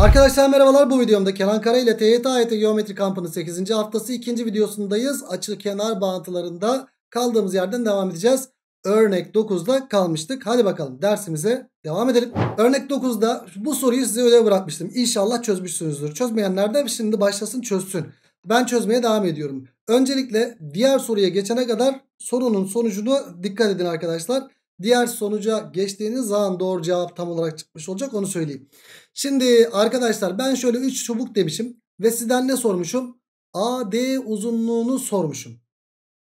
Arkadaşlar merhabalar bu videomda Kenan Kara ile TYT AYT Geometri Kampı'nın 8. haftası 2. videosundayız. Açı kenar bağıntılarında kaldığımız yerden devam edeceğiz. Örnek 9'da kalmıştık. Hadi bakalım dersimize devam edelim. Örnek 9'da bu soruyu size öyle bırakmıştım. İnşallah çözmüşsünüzdür. Çözmeyenler de şimdi başlasın çözsün. Ben çözmeye devam ediyorum. Öncelikle diğer soruya geçene kadar sorunun sonucunu dikkat edin arkadaşlar. Diğer sonuca geçtiğiniz zaman doğru cevap tam olarak çıkmış olacak onu söyleyeyim. Şimdi arkadaşlar ben şöyle 3 çubuk demişim ve sizden ne sormuşum? AD uzunluğunu sormuşum.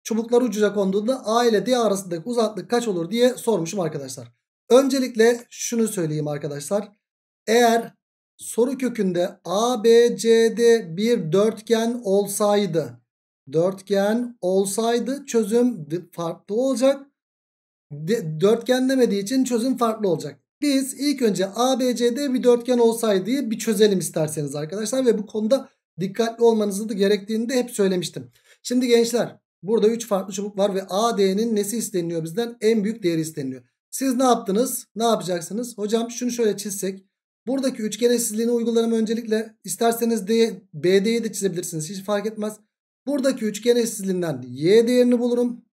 Çubuklar ucuca konduğunda A ile D arasındaki uzaklık kaç olur diye sormuşum arkadaşlar. Öncelikle şunu söyleyeyim arkadaşlar. Eğer soru kökünde ABCD bir dörtgen olsaydı dörtgen olsaydı çözüm farklı olacak dörtgen demediği için çözüm farklı olacak. Biz ilk önce ABCD bir dörtgen olsaydı bir çözelim isterseniz arkadaşlar ve bu konuda dikkatli olmanızı da gerektiğini de hep söylemiştim. Şimdi gençler burada 3 farklı çubuk var ve AD'nin nesi isteniliyor bizden? En büyük değeri isteniliyor. Siz ne yaptınız? Ne yapacaksınız? Hocam şunu şöyle çizsek. Buradaki üçgen eşsizliğini uygularım öncelikle. isterseniz D, BD'yi de çizebilirsiniz. Hiç fark etmez. Buradaki üçgen eşsizliğinden Y değerini bulurum.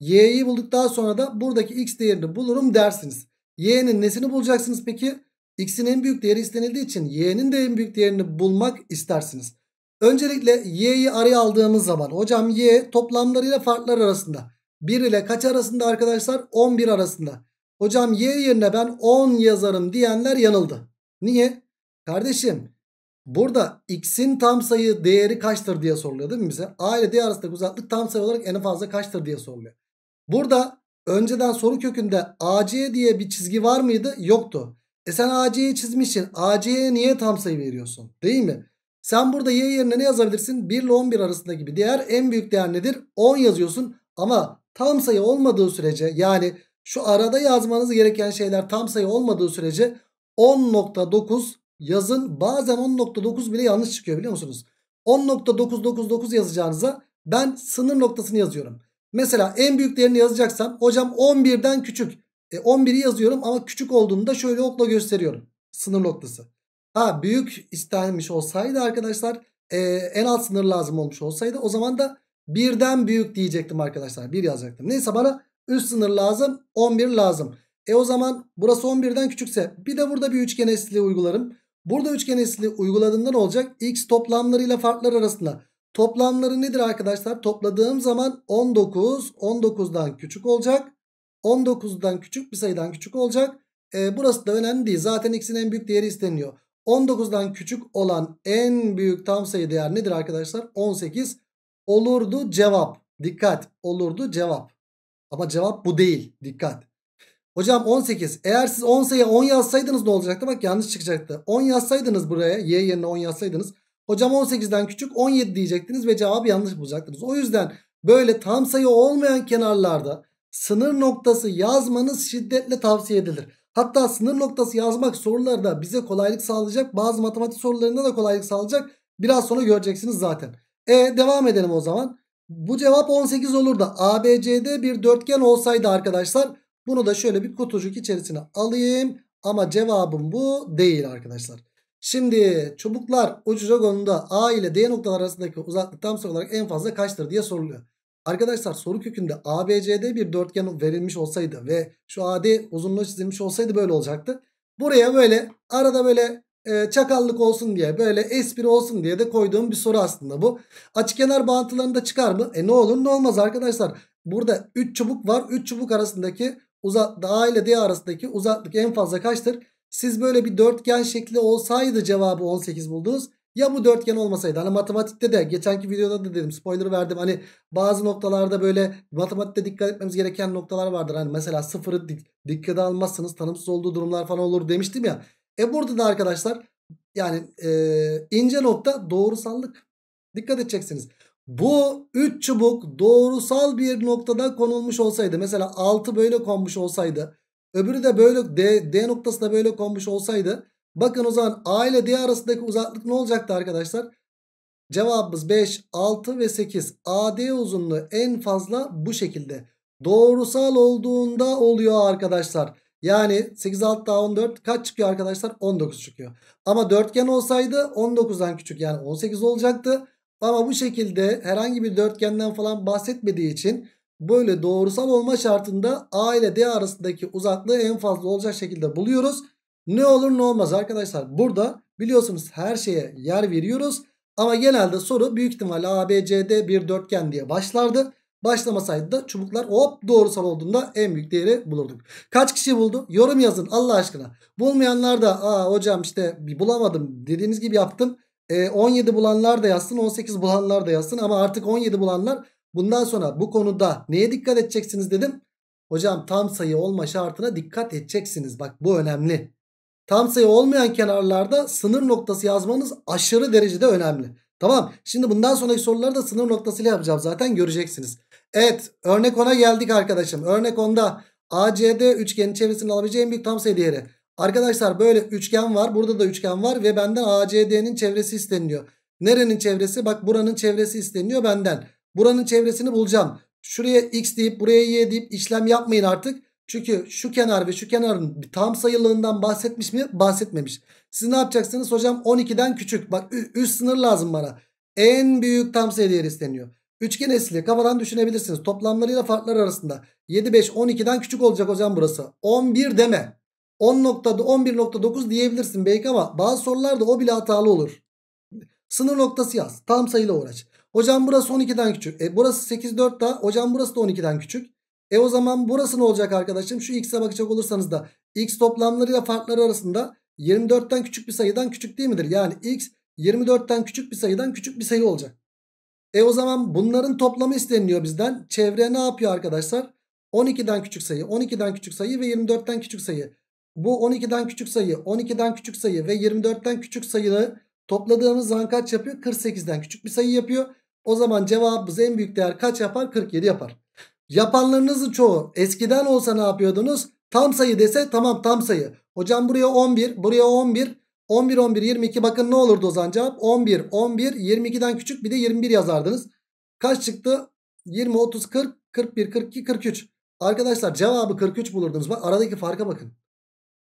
Y'yi bulduktan sonra da buradaki x değerini bulurum dersiniz. Y'nin nesini bulacaksınız peki? X'in en büyük değeri istenildiği için Y'nin de en büyük değerini bulmak istersiniz. Öncelikle Y'yi araya aldığımız zaman hocam Y toplamlarıyla farklar arasında. 1 ile kaç arasında arkadaşlar? 11 arasında. Hocam Y yerine ben 10 yazarım diyenler yanıldı. Niye? Kardeşim burada X'in tam sayı değeri kaçtır diye soruluyor değil mi bize? A ile D arasındaki uzaklık tam sayı olarak en fazla kaçtır diye soruluyor. Burada önceden soru kökünde AC diye bir çizgi var mıydı? Yoktu. E sen AC'yi çizmişsin. AC'ye niye tam sayı veriyorsun? Değil mi? Sen burada Y yerine ne yazabilirsin? 1 ile 11 arasında gibi. Diğer en büyük değer nedir? 10 yazıyorsun ama tam sayı olmadığı sürece yani şu arada yazmanız gereken şeyler tam sayı olmadığı sürece 10.9 yazın bazen 10.9 bile yanlış çıkıyor biliyor musunuz? 10.999 yazacağınıza ben sınır noktasını yazıyorum. Mesela en büyüklerini yazacaksam hocam 11'den küçük. E 11'i yazıyorum ama küçük olduğunu da şöyle okla gösteriyorum. Sınır noktası. Ha büyük istenmiş olsaydı arkadaşlar e, en alt sınır lazım olmuş olsaydı o zaman da birden büyük diyecektim arkadaşlar. Bir yazacaktım. Neyse bana üst sınır lazım 11 lazım. E o zaman burası 11'den küçükse bir de burada bir üçgen eşitliği uygularım. Burada üçgen eşitliği uyguladığında ne olacak? X toplamlarıyla farklar arasında Toplamları nedir arkadaşlar? Topladığım zaman 19, 19'dan küçük olacak. 19'dan küçük bir sayıdan küçük olacak. E, burası da önemli değil. Zaten x'in en büyük değeri isteniyor. 19'dan küçük olan en büyük tam sayı değer nedir arkadaşlar? 18 olurdu cevap. Dikkat olurdu cevap. Ama cevap bu değil. Dikkat. Hocam 18. Eğer siz 10 sayıya 10 yazsaydınız ne olacaktı? Bak yanlış çıkacaktı. 10 yazsaydınız buraya. Y yerine 10 yazsaydınız. Hocam 18'den küçük 17 diyecektiniz ve cevabı yanlış bulacaktınız. O yüzden böyle tam sayı olmayan kenarlarda sınır noktası yazmanız şiddetle tavsiye edilir. Hatta sınır noktası yazmak sorularda bize kolaylık sağlayacak. Bazı matematik sorularında da kolaylık sağlayacak. Biraz sonra göreceksiniz zaten. E devam edelim o zaman. Bu cevap 18 olur da ABCD bir dörtgen olsaydı arkadaşlar bunu da şöyle bir kutucuk içerisine alayım. Ama cevabım bu değil arkadaşlar. Şimdi çubuklar uç ragonunda A ile D noktalar arasındaki uzaklık tam sayı olarak en fazla kaçtır diye soruluyor. Arkadaşlar soru kökünde ABCD bir dörtgen verilmiş olsaydı ve şu AD uzunluğu çizilmiş olsaydı böyle olacaktı. Buraya böyle arada böyle e, çakallık olsun diye böyle espri olsun diye de koyduğum bir soru aslında bu. kenar bağıntılarını da çıkar mı? E ne olur ne olmaz arkadaşlar. Burada 3 çubuk var. 3 çubuk arasındaki uzak A ile D arasındaki uzaklık en fazla kaçtır? Siz böyle bir dörtgen şekli olsaydı cevabı 18 buldunuz. Ya bu dörtgen olmasaydı hani matematikte de geçenki videoda da dedim spoiler verdim hani bazı noktalarda böyle matematikte dikkat etmemiz gereken noktalar vardır. Hani mesela sıfırı dik dikkate almazsanız tanımsız olduğu durumlar falan olur demiştim ya. E burada da arkadaşlar yani e, ince nokta doğrusallık dikkat edeceksiniz. Bu 3 çubuk doğrusal bir noktada konulmuş olsaydı mesela 6 böyle konmuş olsaydı Öbürü de böyle D, D noktasına böyle konmuş olsaydı bakın o zaman A ile D arasındaki uzaklık ne olacaktı arkadaşlar? Cevabımız 5, 6 ve 8. AD uzunluğu en fazla bu şekilde. Doğrusal olduğunda oluyor arkadaşlar. Yani 8, 6 daha 14 kaç çıkıyor arkadaşlar? 19 çıkıyor. Ama dörtgen olsaydı 19'dan küçük yani 18 olacaktı. Ama bu şekilde herhangi bir dörtgenden falan bahsetmediği için Böyle doğrusal olma şartında A ile D arasındaki uzaklığı en fazla olacak şekilde buluyoruz. Ne olur ne olmaz arkadaşlar. Burada biliyorsunuz her şeye yer veriyoruz. Ama genelde soru büyük ihtimalle ABCD bir dörtgen diye başlardı. Başlamasaydı da çubuklar hop doğrusal olduğunda en büyük değeri bulurduk. Kaç kişi buldu? Yorum yazın Allah aşkına. Bulmayanlar da aa hocam işte bir bulamadım dediğiniz gibi yaptım. E, 17 bulanlar da yazsın 18 bulanlar da yazsın ama artık 17 bulanlar Bundan sonra bu konuda neye dikkat edeceksiniz dedim. Hocam tam sayı olma şartına dikkat edeceksiniz. Bak bu önemli. Tam sayı olmayan kenarlarda sınır noktası yazmanız aşırı derecede önemli. Tamam şimdi bundan sonraki soruları da sınır noktasıyla yapacağım zaten göreceksiniz. Evet örnek 10'a geldik arkadaşım. Örnek 10'da ACD üçgenin çevresini alabileceği en büyük tam sayı değeri. Arkadaşlar böyle üçgen var burada da üçgen var ve benden ACD'nin çevresi isteniliyor. Nerenin çevresi? Bak buranın çevresi isteniyor benden. Buranın çevresini bulacağım. Şuraya x deyip buraya y deyip işlem yapmayın artık. Çünkü şu kenar ve şu kenarın tam sayılığından bahsetmiş mi? Bahsetmemiş. Siz ne yapacaksınız? Hocam 12'den küçük. Bak üst sınır lazım bana. En büyük tam sayı değeri isteniyor. Üçgen esli kafadan düşünebilirsiniz. Toplamlarıyla farklar arasında. 7, 5, 12'den küçük olacak hocam burası. 11 deme. 11.9 diyebilirsin belki ama bazı sorularda o bile hatalı olur. Sınır noktası yaz. Tam sayıyla uğraş. Hocam burası 12'den küçük. E burası 8 4 daha. Hocam burası da 12'den küçük. E o zaman burası ne olacak arkadaşım? Şu x'e bakacak olursanız da x toplamlarıyla farkları arasında 24'ten küçük bir sayıdan küçük değil midir? Yani x 24'ten küçük bir sayıdan küçük bir sayı olacak. E o zaman bunların toplamı isteniliyor bizden. Çevre ne yapıyor arkadaşlar? 12'den küçük sayı, 12'den küçük sayı ve 24'ten küçük sayı. Bu 12'den küçük sayı, 12'den küçük sayı ve 24'ten küçük sayıları topladığımız zaman kaç yapıyor? 48'den küçük bir sayı yapıyor. O zaman cevabımız en büyük değer kaç yapar? 47 yapar. Yapanlarınızın çoğu eskiden olsa ne yapıyordunuz? Tam sayı dese tamam tam sayı. Hocam buraya 11, buraya 11, 11, 11, 22. Bakın ne olurdu o zaman cevap? 11, 11, 22'den küçük bir de 21 yazardınız. Kaç çıktı? 20, 30, 40, 41, 42, 43. Arkadaşlar cevabı 43 bulurdunuz. Bak aradaki farka bakın.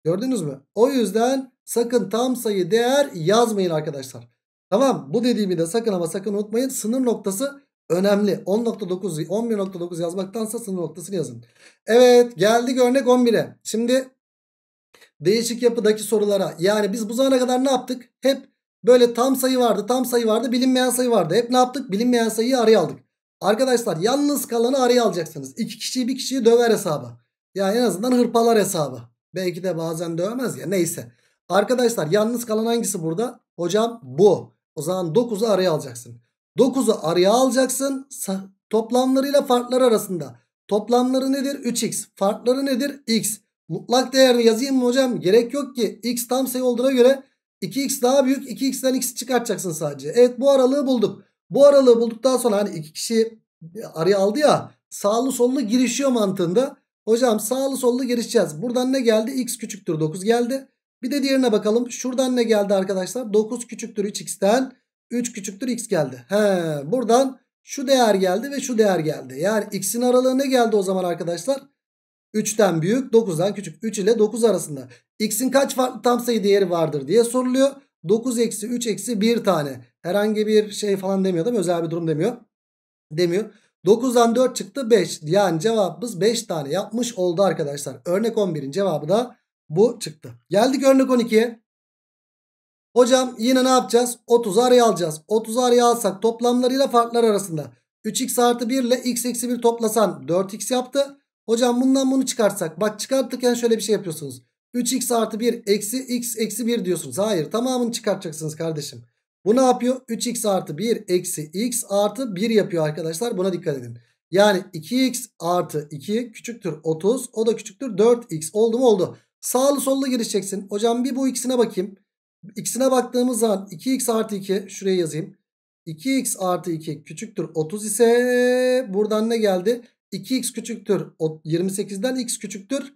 Gördünüz mü? O yüzden sakın tam sayı değer yazmayın arkadaşlar. Tamam bu dediğimi de sakın ama sakın unutmayın. Sınır noktası önemli. 10.9 11.9 yazmaktansa sınır noktasını yazın. Evet geldik örnek 11'e. Şimdi değişik yapıdaki sorulara. Yani biz bu zamana kadar ne yaptık? Hep böyle tam sayı vardı tam sayı vardı bilinmeyen sayı vardı. Hep ne yaptık? Bilinmeyen sayıyı araya aldık. Arkadaşlar yalnız kalanı araya alacaksınız. İki kişiyi bir kişiyi döver hesabı. Yani en azından hırpalar hesabı. Belki de bazen dövmez ya neyse. Arkadaşlar yalnız kalan hangisi burada? Hocam bu. O zaman 9'u araya alacaksın. 9'u araya alacaksın toplamlarıyla farklar arasında. Toplamları nedir? 3x. Farkları nedir? x. Mutlak değerini yazayım mı hocam? Gerek yok ki. x tam sayı olduğuna göre 2x daha büyük. 2x'den x çıkartacaksın sadece. Evet bu aralığı bulduk. Bu aralığı bulduktan sonra hani iki kişi e, araya aldı ya. Sağlı sollu girişiyor mantığında. Hocam sağlı sollu girişeceğiz. Buradan ne geldi? x küçüktür 9 geldi. Bir de diğerine bakalım. Şuradan ne geldi arkadaşlar? 9 küçüktür 3x'ten 3 küçüktür x geldi. He, buradan şu değer geldi ve şu değer geldi. Yani x'in aralığı ne geldi o zaman arkadaşlar? 3'ten büyük 9'dan küçük. 3 ile 9 arasında. x'in kaç farklı tam sayı değeri vardır diye soruluyor. 9 eksi 3 eksi 1 tane. Herhangi bir şey falan demiyor değil mi? Özel bir durum demiyor. Demiyor. 9'dan 4 çıktı 5. Yani cevabımız 5 tane yapmış oldu arkadaşlar. Örnek 11'in cevabı da bu çıktı. Geldik örnek 12'ye. Hocam yine ne yapacağız? 30'u araya alacağız. 30'u araya alsak toplamlarıyla farklar arasında 3x artı 1 ile x eksi 1 toplasan 4x yaptı. Hocam bundan bunu çıkartsak. Bak çıkartırken şöyle bir şey yapıyorsunuz. 3x artı 1 eksi x eksi 1 diyorsunuz. Hayır tamamını çıkartacaksınız kardeşim. Bu ne yapıyor? 3x artı 1 eksi x artı 1 yapıyor arkadaşlar. Buna dikkat edin. Yani 2x artı 2 küçüktür 30. O da küçüktür 4x. Oldu mu oldu. Sağlı sollu girişeceksin. Hocam bir bu ikisine bakayım. İkisine baktığımız zaman 2x artı 2 şuraya yazayım. 2x artı 2 küçüktür 30 ise buradan ne geldi? 2x küçüktür 28'den x küçüktür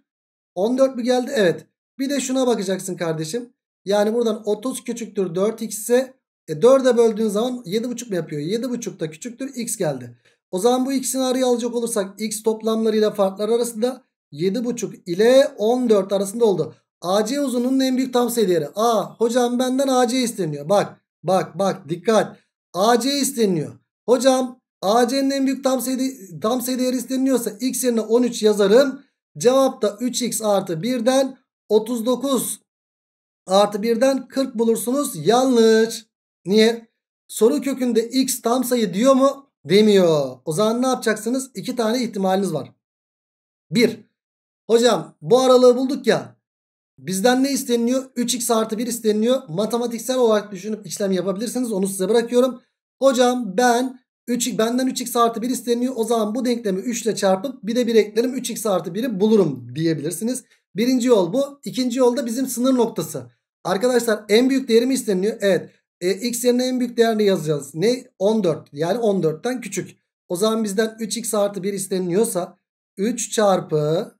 14 mü geldi? Evet. Bir de şuna bakacaksın kardeşim. Yani buradan 30 küçüktür 4x ise e 4'e böldüğün zaman 7,5 mu yapıyor? 7,5 da küçüktür x geldi. O zaman bu x'ini araya alacak olursak x toplamlarıyla farklar arasında 7,5 ile 14 arasında oldu. AC uzunluğunun en büyük tavsiye değeri. A hocam benden AC isteniyor. Bak bak bak dikkat. AC isteniyor. Hocam AC'nin en büyük tam sayı tam sayı değeri isteniyorsa x yerine 13 yazarım. Cevap da 3x artı 1'den 39 artı 1'den 40 bulursunuz. Yanlış. Niye? Soru kökünde x tam sayı diyor mu? Demiyor. O zaman ne yapacaksınız? İki tane ihtimaliniz var. 1. Hocam bu aralığı bulduk ya. Bizden ne isteniyor 3x artı 1 isteniyor Matematiksel olarak düşünüp işlem yapabilirsiniz. Onu size bırakıyorum. Hocam ben 3, benden 3x artı 1 isteniyor O zaman bu denklemi 3 ile çarpıp bir de 1 eklerim 3x artı 1'i bulurum diyebilirsiniz. Birinci yol bu. İkinci yol da bizim sınır noktası. Arkadaşlar en büyük değeri mi isteniliyor? Evet. E, x yerine en büyük değerini yazacağız. Ne? 14. Yani 14'ten küçük. O zaman bizden 3x artı 1 isteniyorsa 3 çarpı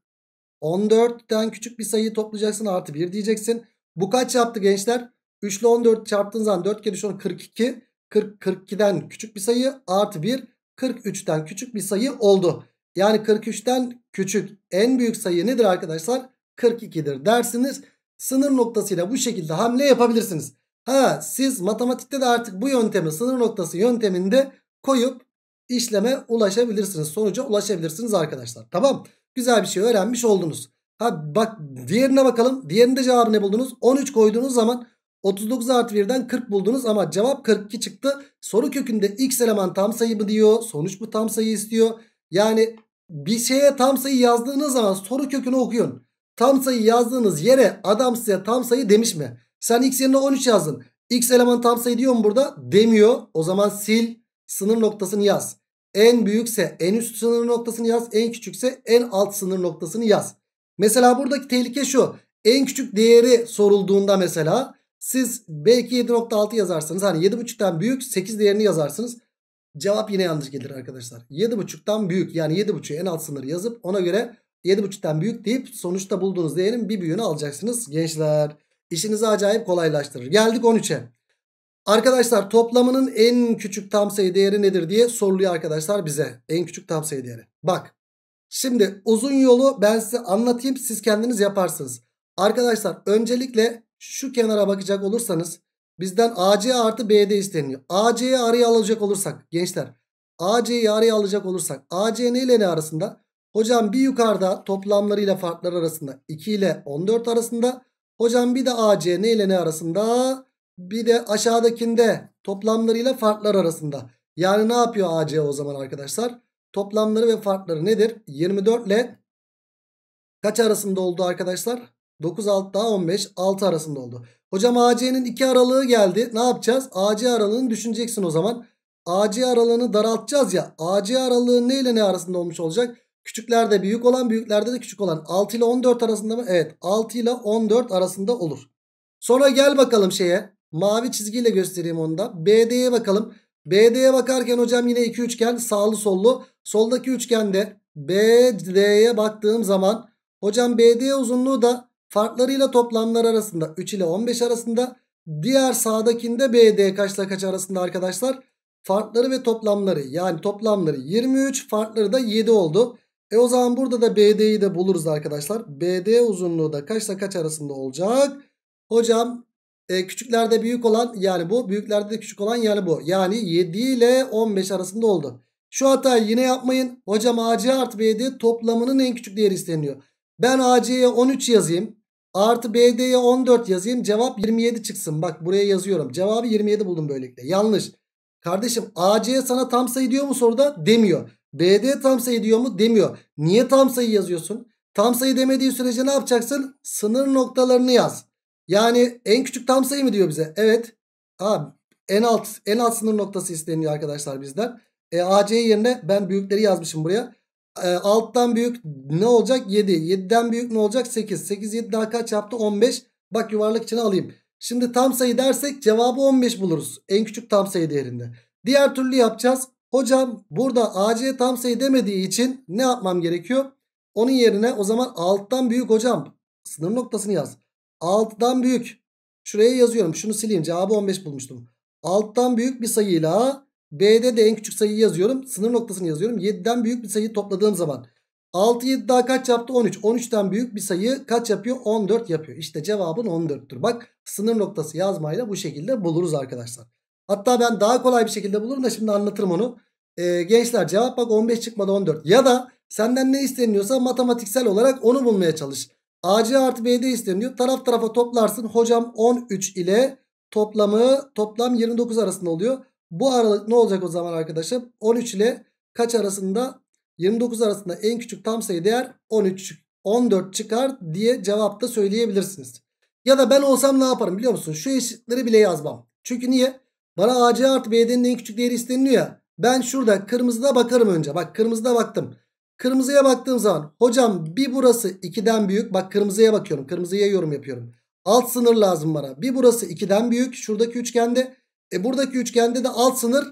14'ten küçük bir sayıyı toplayacaksın artı 1 diyeceksin. Bu kaç yaptı gençler? 3 ile 14 çarptığın zaman 4 kere 3 42. 40, 42'den küçük bir sayı artı 1. 43'ten küçük bir sayı oldu. Yani 43'ten küçük en büyük sayı nedir arkadaşlar? 42'dir dersiniz. Sınır noktasıyla bu şekilde hamle yapabilirsiniz. Ha siz matematikte de artık bu yöntemi sınır noktası yönteminde koyup işleme ulaşabilirsiniz. Sonuca ulaşabilirsiniz arkadaşlar. Tamam Güzel bir şey öğrenmiş oldunuz. Ha bak diğerine bakalım. Diğerinde cevabı ne buldunuz? 13 koyduğunuz zaman 39 artı 1'den 40 buldunuz ama cevap 42 çıktı. Soru kökünde x eleman tam sayı mı diyor. Sonuç mu tam sayı istiyor. Yani bir şeye tam sayı yazdığınız zaman soru kökünü okuyun. Tam sayı yazdığınız yere adam size tam sayı demiş mi? Sen x yerine 13 yazdın. X eleman tam sayı diyor mu burada? Demiyor. O zaman sil. Sınır noktasını yaz. En büyükse en üst sınır noktasını yaz. En küçükse en alt sınır noktasını yaz. Mesela buradaki tehlike şu. En küçük değeri sorulduğunda mesela siz belki 7.6 yazarsınız. Hani 7.5'tan büyük 8 değerini yazarsınız. Cevap yine yanlış gelir arkadaşlar. 7.5'tan büyük yani 7.5'ü en alt sınır yazıp ona göre 7.5'tan büyük deyip sonuçta bulduğunuz değerin bir büyüğünü alacaksınız gençler. İşinizi acayip kolaylaştırır. Geldik 13'e. Arkadaşlar toplamının en küçük tam sayı değeri nedir diye soruluyor arkadaşlar bize. En küçük tam sayı değeri. Bak şimdi uzun yolu ben size anlatayım siz kendiniz yaparsınız. Arkadaşlar öncelikle şu kenara bakacak olursanız bizden AC artı BD isteniyor. AC'yi araya alacak olursak gençler AC'yi araya alacak olursak AC ne ile ne arasında? Hocam bir yukarıda toplamlarıyla farklar arasında 2 ile 14 arasında. Hocam bir de AC ne ile ne arasında? bir de aşağıdakinde toplamlarıyla farklar arasında. Yani ne yapıyor AC o zaman arkadaşlar? Toplamları ve farkları nedir? 24 ile kaç arasında oldu arkadaşlar? 9 6 daha 15 6 arasında oldu. Hocam AC'nin 2 aralığı geldi. Ne yapacağız? AC aralığını düşüneceksin o zaman. AC aralığını daraltacağız ya. AC aralığı ne ile ne arasında olmuş olacak? Küçüklerde büyük olan büyüklerde de küçük olan. 6 ile 14 arasında mı? Evet 6 ile 14 arasında olur. Sonra gel bakalım şeye. Mavi çizgiyle göstereyim onu da. BD'ye bakalım. BD'ye bakarken hocam yine iki üçgen sağlı sollu. Soldaki üçgende BD'ye baktığım zaman hocam BD uzunluğu da farklarıyla toplamlar arasında 3 ile 15 arasında. Diğer sağdakinde BD kaçla kaç arasında arkadaşlar? Farkları ve toplamları yani toplamları 23 farkları da 7 oldu. E o zaman burada da BD'yi de buluruz arkadaşlar. BD uzunluğu da kaçla kaç arasında olacak? Hocam e, küçüklerde büyük olan yani bu. Büyüklerde de küçük olan yani bu. Yani 7 ile 15 arasında oldu. Şu hatayı yine yapmayın. Hocam AC artı BD toplamının en küçük değeri isteniyor. Ben AC'ye 13 yazayım. Artı BD'ye 14 yazayım. Cevap 27 çıksın. Bak buraya yazıyorum. Cevabı 27 buldum böylelikle. Yanlış. Kardeşim AC sana tam sayı diyor mu soruda? Demiyor. BD tam sayı diyor mu? Demiyor. Niye tam sayı yazıyorsun? Tam sayı demediği sürece ne yapacaksın? Sınır noktalarını yaz. Yani en küçük tam sayı mı diyor bize? Evet. Abi en alt en alt sınır noktası isteniyor arkadaşlar bizden. E, AC yerine ben büyükleri yazmışım buraya. E, alttan büyük ne olacak? 7. 7'den büyük ne olacak? 8. 8 7 daha kaç yaptı? 15. Bak yuvarlak içine alayım. Şimdi tam sayı dersek cevabı 15 buluruz. En küçük tam sayı değerinde. Diğer türlü yapacağız. Hocam burada AC tam sayı demediği için ne yapmam gerekiyor? Onun yerine o zaman alttan büyük hocam sınır noktasını yaz. 6'dan büyük. Şuraya yazıyorum. Şunu sileyim. Cevabı 15 bulmuştum. 6'dan büyük bir sayıyla B'de de en küçük sayıyı yazıyorum. Sınır noktasını yazıyorum. 7'den büyük bir sayı topladığım zaman 6 7 daha kaç yaptı? 13. 13'ten büyük bir sayı kaç yapıyor? 14 yapıyor. İşte cevabın 14'tür. Bak sınır noktası yazmayla bu şekilde buluruz arkadaşlar. Hatta ben daha kolay bir şekilde bulurum da şimdi anlatırım onu. Ee, gençler cevap bak 15 çıkmadı 14. Ya da senden ne isteniyorsa matematiksel olarak onu bulmaya çalış. AC artı BD isteniyor. Taraf tarafa toplarsın. Hocam 13 ile toplamı toplam 29 arasında oluyor. Bu aralık ne olacak o zaman arkadaşım? 13 ile kaç arasında? 29 arasında en küçük tam sayı değer 13 14 çıkar diye cevap da söyleyebilirsiniz. Ya da ben olsam ne yaparım biliyor musun? Şu eşitleri bile yazmam. Çünkü niye? Bana AC artı BD'nin en küçük değeri isteniliyor ya. Ben şurada kırmızıda bakarım önce. Bak kırmızıda baktım. Kırmızıya baktığım zaman hocam bir burası 2'den büyük. Bak kırmızıya bakıyorum. Kırmızıya yorum yapıyorum. Alt sınır lazım bana. Bir burası 2'den büyük. Şuradaki üçgende. E buradaki üçgende de alt sınır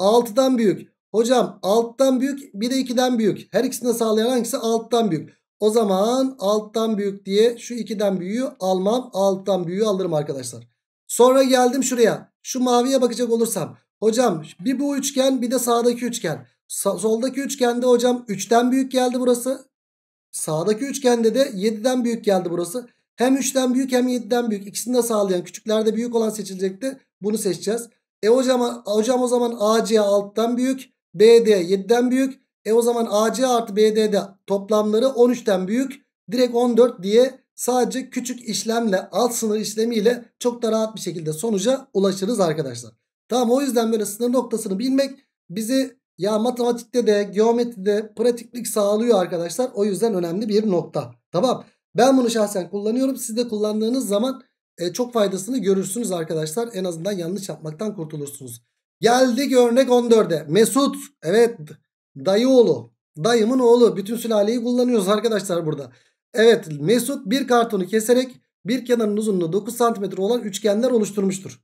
6'dan büyük. Hocam alttan büyük bir de 2'den büyük. Her ikisini de sağlayan hangisi alttan büyük. O zaman alttan büyük diye şu 2'den büyüğü almam. Alttan büyüğü alırım arkadaşlar. Sonra geldim şuraya. Şu maviye bakacak olursam. Hocam bir bu üçgen bir de sağdaki üçgen. Soldaki üçgende hocam 3'ten büyük geldi burası. Sağdaki üçgende de 7'den büyük geldi burası. Hem 3'ten büyük hem 7'den büyük. İkisini de sağlayan küçüklerde büyük olan seçilecekti. Bunu seçeceğiz. E hocam, hocam o zaman AC alttan büyük. BD 7'den büyük. E o zaman AC artı BD'de toplamları 13'ten büyük. Direkt 14 diye sadece küçük işlemle alt sınır işlemiyle çok da rahat bir şekilde sonuca ulaşırız arkadaşlar. Tamam o yüzden böyle sınır noktasını bilmek bizi ya matematikte de geometride pratiklik sağlıyor arkadaşlar. O yüzden önemli bir nokta. Tamam. Ben bunu şahsen kullanıyorum. Siz de kullandığınız zaman e, çok faydasını görürsünüz arkadaşlar. En azından yanlış yapmaktan kurtulursunuz. Geldik örnek 14'e. Mesut. Evet. Dayı oğlu. Dayımın oğlu. Bütün sülaleyi kullanıyoruz arkadaşlar burada. Evet. Mesut bir kartonu keserek bir kenarın uzunluğu 9 cm olan üçgenler oluşturmuştur.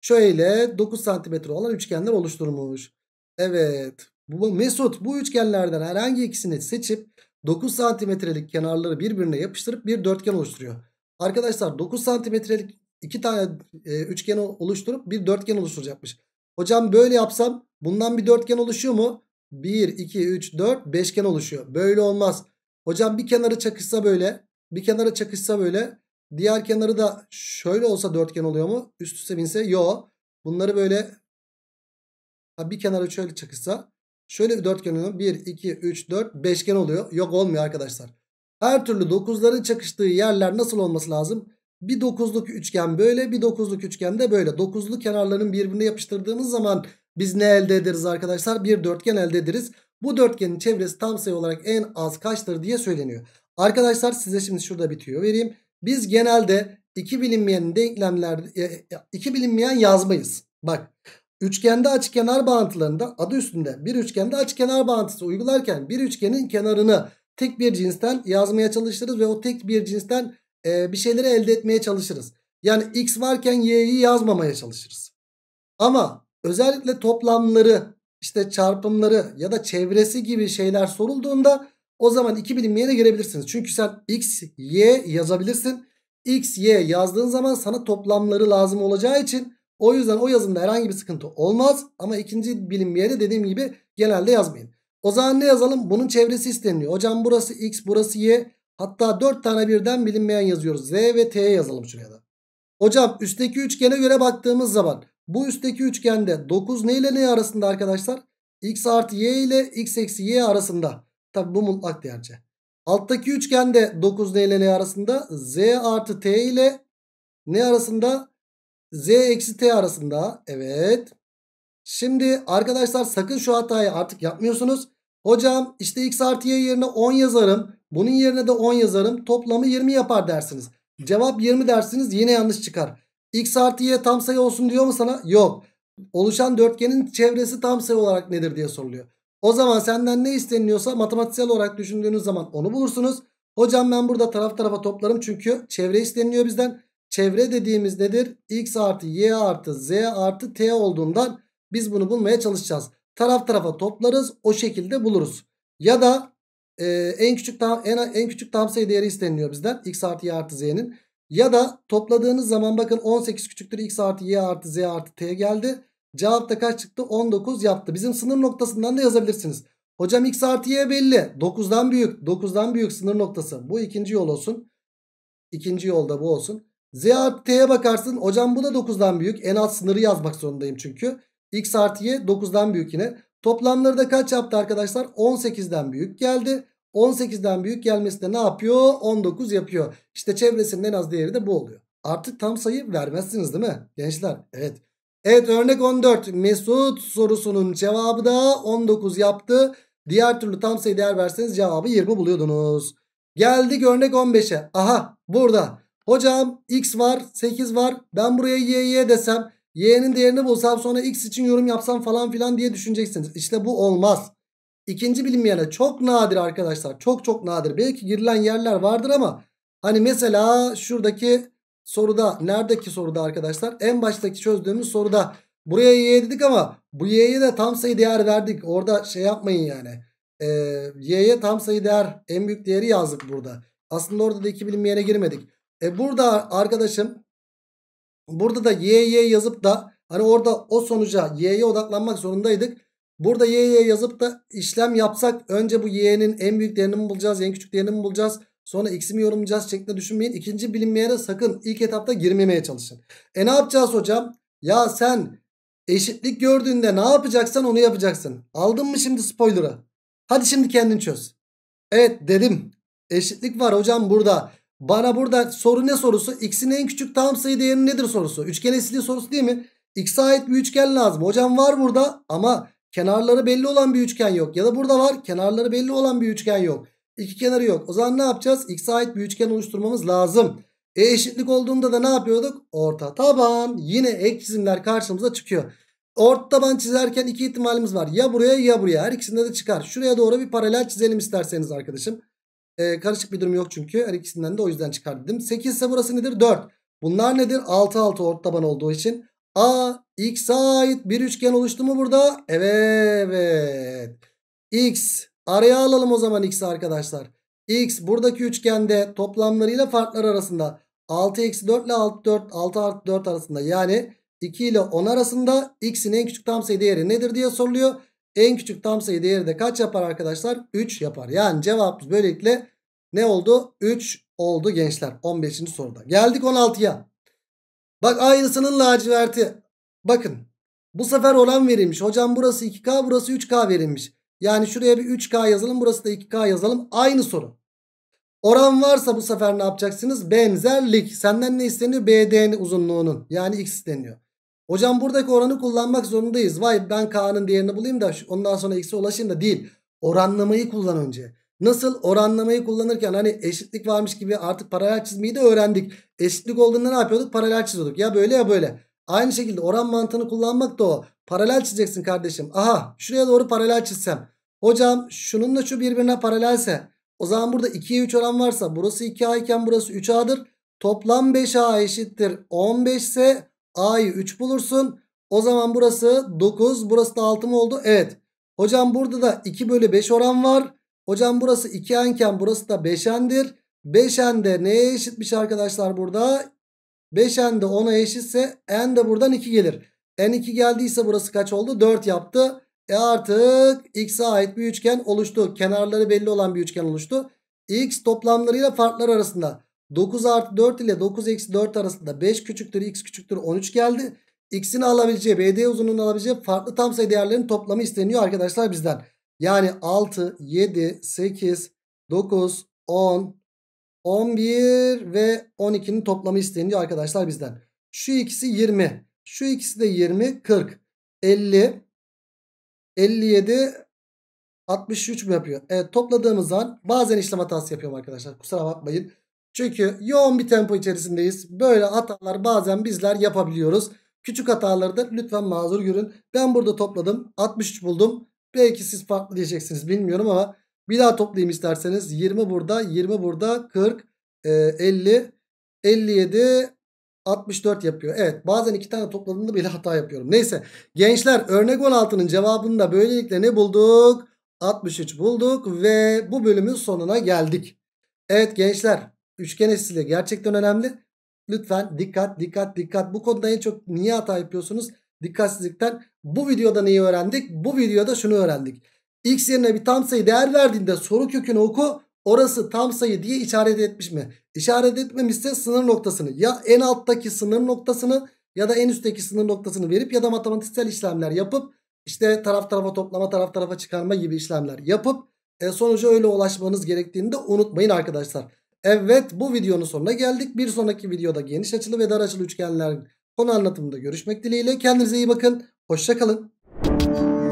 Şöyle 9 cm olan üçgenler oluşturmuş. Evet. Bu Mesut bu üçgenlerden herhangi ikisini seçip 9 santimetrelik kenarları birbirine yapıştırıp bir dörtgen oluşturuyor. Arkadaşlar 9 santimetrelik iki tane e, üçgen oluşturup bir dörtgen oluşturacakmış. Hocam böyle yapsam bundan bir dörtgen oluşuyor mu? 1, 2, 3, 4 beşgen oluşuyor. Böyle olmaz. Hocam bir kenarı çakışsa böyle. Bir kenarı çakışsa böyle. Diğer kenarı da şöyle olsa dörtgen oluyor mu? Üst üste binse yok. Bunları böyle Ha bir kenarı şöyle çıkışsa şöyle bir dörtgen oluyor. 1, 2, 3, 4 beşgen oluyor. Yok olmuyor arkadaşlar. Her türlü dokuzların çakıştığı yerler nasıl olması lazım? Bir dokuzluk üçgen böyle bir dokuzluk üçgen de böyle. Dokuzlu kenarların birbirine yapıştırdığımız zaman biz ne elde ederiz arkadaşlar? Bir dörtgen elde ederiz. Bu dörtgenin çevresi tam sayı olarak en az kaçtır diye söyleniyor. Arkadaşlar size şimdi şurada bitiyor tüyo vereyim. Biz genelde iki bilinmeyen denklemler, e, e, iki bilinmeyen yazmayız. Bak Üçgende açıkenar bağıntılarında adı üstünde bir üçgende açıkenar bağıntısı uygularken bir üçgenin kenarını tek bir cinsten yazmaya çalışırız ve o tek bir cinsten e, bir şeyleri elde etmeye çalışırız. Yani x varken y'yi yazmamaya çalışırız. Ama özellikle toplamları işte çarpımları ya da çevresi gibi şeyler sorulduğunda o zaman 2 bilinmeye de girebilirsiniz. Çünkü sen x, y yazabilirsin. x, y yazdığın zaman sana toplamları lazım olacağı için o yüzden o yazımda herhangi bir sıkıntı olmaz. Ama ikinci bilim yeri dediğim gibi genelde yazmayın. O zaman ne yazalım? Bunun çevresi isteniliyor. Hocam burası x burası y. Hatta 4 tane birden bilinmeyen yazıyoruz. Z ve T yazalım şuraya da. Hocam üstteki üçgene göre baktığımız zaman bu üstteki üçgende 9 ne ile ne arasında arkadaşlar? X artı Y ile X eksi Y arasında. Tabi bu mutlak değerce. Alttaki üçgende 9 ne ile ne arasında? Z artı T ile ne arasında? Z eksi T arasında. Evet. Şimdi arkadaşlar sakın şu hatayı artık yapmıyorsunuz. Hocam işte x artı y yerine 10 yazarım. Bunun yerine de 10 yazarım. Toplamı 20 yapar dersiniz. Cevap 20 dersiniz yine yanlış çıkar. X artı y tam sayı olsun diyor mu sana? Yok. Oluşan dörtgenin çevresi tam sayı olarak nedir diye soruluyor. O zaman senden ne isteniyorsa matematiksel olarak düşündüğünüz zaman onu bulursunuz. Hocam ben burada taraf tarafa toplarım çünkü çevre isteniliyor bizden. Çevre dediğimiz nedir? X artı Y artı Z artı T olduğundan biz bunu bulmaya çalışacağız. Taraf tarafa toplarız. O şekilde buluruz. Ya da e, en küçük tam, en, en küçük tam sayı değeri isteniliyor bizden. X artı Y artı Z'nin. Ya da topladığınız zaman bakın 18 küçüktür x artı y artı z artı t geldi. Cevap da kaç çıktı? 19 yaptı. Bizim sınır noktasından da yazabilirsiniz. Hocam x artı y belli. 9'dan büyük. 9'dan büyük sınır noktası. Bu ikinci yol olsun. İkinci yolda bu olsun. Z artı T'ye bakarsın. Hocam bu da 9'dan büyük. En alt sınırı yazmak zorundayım çünkü. X artı Y 9'dan büyük yine. Toplamları da kaç yaptı arkadaşlar? 18'den büyük geldi. 18'den büyük gelmesi ne yapıyor? 19 yapıyor. İşte çevresinin en az değeri de bu oluyor. Artık tam sayı vermezsiniz değil mi gençler? Evet. Evet örnek 14. Mesut sorusunun cevabı da 19 yaptı. Diğer türlü tam sayı değer verseniz cevabı 20 buluyordunuz. Geldik örnek 15'e. Aha burada. Hocam x var 8 var. Ben buraya y y desem y'nin değerini bulsam sonra x için yorum yapsam falan filan diye düşüneceksiniz. İşte bu olmaz. İkinci bilinmeyene çok nadir arkadaşlar. Çok çok nadir. Belki girilen yerler vardır ama hani mesela şuradaki soruda neredeki soruda arkadaşlar en baştaki çözdüğümüz soruda buraya y dedik ama bu y'ye de tam sayı değer verdik. Orada şey yapmayın yani. Ee, y'ye tam sayı değer en büyük değeri yazdık burada. Aslında orada da iki bilinmeyene girmedik. E burada arkadaşım burada da y'ye yazıp da hani orada o sonuca y'ye odaklanmak zorundaydık. Burada y'ye yazıp da işlem yapsak önce bu y'nin en büyük değerini mi bulacağız en küçük değerini mi bulacağız sonra x'i mi yorumlayacağız şeklinde düşünmeyin. İkinci bilinmeyene sakın ilk etapta girmemeye çalışın. E ne yapacağız hocam? Ya sen eşitlik gördüğünde ne yapacaksan onu yapacaksın. Aldın mı şimdi spoiler'ı? Hadi şimdi kendin çöz. Evet dedim. Eşitlik var hocam burada. Bana burada soru ne sorusu? X'in en küçük tam sayı değeri nedir sorusu. Üçgen eşitliği sorusu değil mi? X'e ait bir üçgen lazım. Hocam var burada ama kenarları belli olan bir üçgen yok. Ya da burada var kenarları belli olan bir üçgen yok. İki kenarı yok. O zaman ne yapacağız? X'e ait bir üçgen oluşturmamız lazım. E eşitlik olduğunda da ne yapıyorduk? Orta taban. Yine ek çizimler karşımıza çıkıyor. Orta taban çizerken iki ihtimalimiz var. Ya buraya ya buraya. Her ikisinde de çıkar. Şuraya doğru bir paralel çizelim isterseniz arkadaşım. E, karışık bir durum yok çünkü. Her ikisinden de o yüzden çıkardım. 8 ise burası nedir? 4. Bunlar nedir? 6 6 ort taban olduğu için. A x ait bir üçgen oluştu mu burada? Evet. X araya alalım o zaman x'i arkadaşlar. X buradaki üçgende toplamlarıyla farklar arasında 6 eksi 4 ile 6 4 6 artı 4 arasında yani 2 ile 10 arasında x'in en küçük tam sayı değeri nedir diye soruluyor. En küçük tam sayı değeri de kaç yapar arkadaşlar? 3 yapar. Yani cevabımız böylelikle ne oldu? 3 oldu gençler 15. soruda. Geldik 16'ya. Bak aynısının laciverti. Bakın bu sefer oran verilmiş. Hocam burası 2K burası 3K verilmiş. Yani şuraya bir 3K yazalım burası da 2K yazalım. Aynı soru. Oran varsa bu sefer ne yapacaksınız? Benzerlik. Senden ne isteniyor? BD'nin uzunluğunun. Yani X isteniyor. Hocam buradaki oranı kullanmak zorundayız. Vay ben K'nın değerini bulayım da ondan sonra X'e ulaşayım da değil. Oranlamayı kullan önce. Nasıl oranlamayı kullanırken hani eşitlik varmış gibi artık paralel çizmeyi de öğrendik. Eşitlik olduğunda ne yapıyorduk? Paralel çiziyorduk. Ya böyle ya böyle. Aynı şekilde oran mantığını kullanmak da o. Paralel çizeceksin kardeşim. Aha şuraya doğru paralel çizsem. Hocam şununla şu birbirine paralelse. O zaman burada 2'ye 3 oran varsa burası 2A iken burası 3A'dır. Toplam 5A eşittir 15 ise A'yı 3 bulursun. O zaman burası 9. Burası da 6 mı oldu? Evet. Hocam burada da 2 bölü 5 oran var. Hocam burası 2n iken burası da 5n'dir. 5n de neye eşitmiş arkadaşlar burada? 5n de 10'a eşitse n de buradan 2 gelir. n 2 geldiyse burası kaç oldu? 4 yaptı. E artık x'e ait bir üçgen oluştu. Kenarları belli olan bir üçgen oluştu. x toplamlarıyla farklar arasında. 9 artı 4 ile 9 eksi 4 arasında 5 küçüktür x küçüktür 13 geldi. X'in alabileceği BD uzunluğunu alabileceği farklı tam sayı değerlerin toplamı isteniyor arkadaşlar bizden. Yani 6, 7, 8, 9, 10, 11 ve 12'nin toplamı isteniyor arkadaşlar bizden. Şu ikisi 20. Şu ikisi de 20, 40, 50, 57, 63 mi yapıyor? Evet topladığımız zaman bazen işlem hatası yapıyorum arkadaşlar. Kusura bakmayın. Çünkü yoğun bir tempo içerisindeyiz. Böyle hatalar bazen bizler yapabiliyoruz. Küçük hataları da lütfen mazur görün. Ben burada topladım. 63 buldum. Belki siz farklı diyeceksiniz bilmiyorum ama bir daha toplayayım isterseniz. 20 burada, 20 burada, 40, 50, 57, 64 yapıyor. Evet bazen iki tane topladığımda bile hata yapıyorum. Neyse gençler örnek 16'nın cevabında böylelikle ne bulduk? 63 bulduk ve bu bölümün sonuna geldik. Evet gençler Üçgen eşsizliği gerçekten önemli. Lütfen dikkat dikkat dikkat. Bu konuda en çok niye hata yapıyorsunuz? Dikkatsizlikten. Bu videoda neyi öğrendik? Bu videoda şunu öğrendik. X yerine bir tam sayı değer verdiğinde soru kökünü oku. Orası tam sayı diye işaret etmiş mi? İşaret etmemişse sınır noktasını ya en alttaki sınır noktasını ya da en üstteki sınır noktasını verip ya da matematiksel işlemler yapıp işte taraf tarafa toplama taraf tarafa çıkarma gibi işlemler yapıp e, sonuca öyle ulaşmanız gerektiğini de unutmayın arkadaşlar. Evet bu videonun sonuna geldik. Bir sonraki videoda geniş açılı ve dar açılı üçgenler konu anlatımında görüşmek dileğiyle. Kendinize iyi bakın. Hoşçakalın.